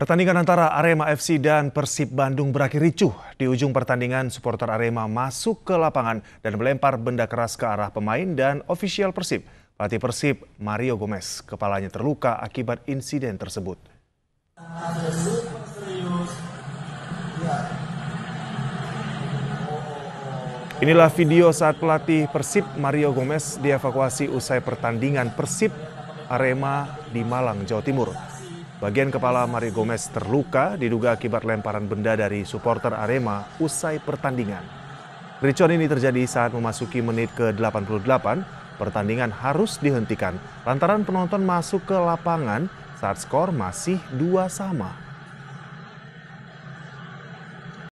Pertandingan antara Arema FC dan Persib Bandung berakhir ricuh. Di ujung pertandingan, supporter Arema masuk ke lapangan dan melempar benda keras ke arah pemain dan ofisial Persib. Pelatih Persib, Mario Gomez, kepalanya terluka akibat insiden tersebut. Inilah video saat pelatih Persib Mario Gomez dievakuasi usai pertandingan Persib Arema di Malang, Jawa Timur. Bagian kepala Mario Gomez terluka diduga akibat lemparan benda dari supporter Arema usai pertandingan. Ricuan ini terjadi saat memasuki menit ke-88, pertandingan harus dihentikan lantaran penonton masuk ke lapangan saat skor masih dua sama.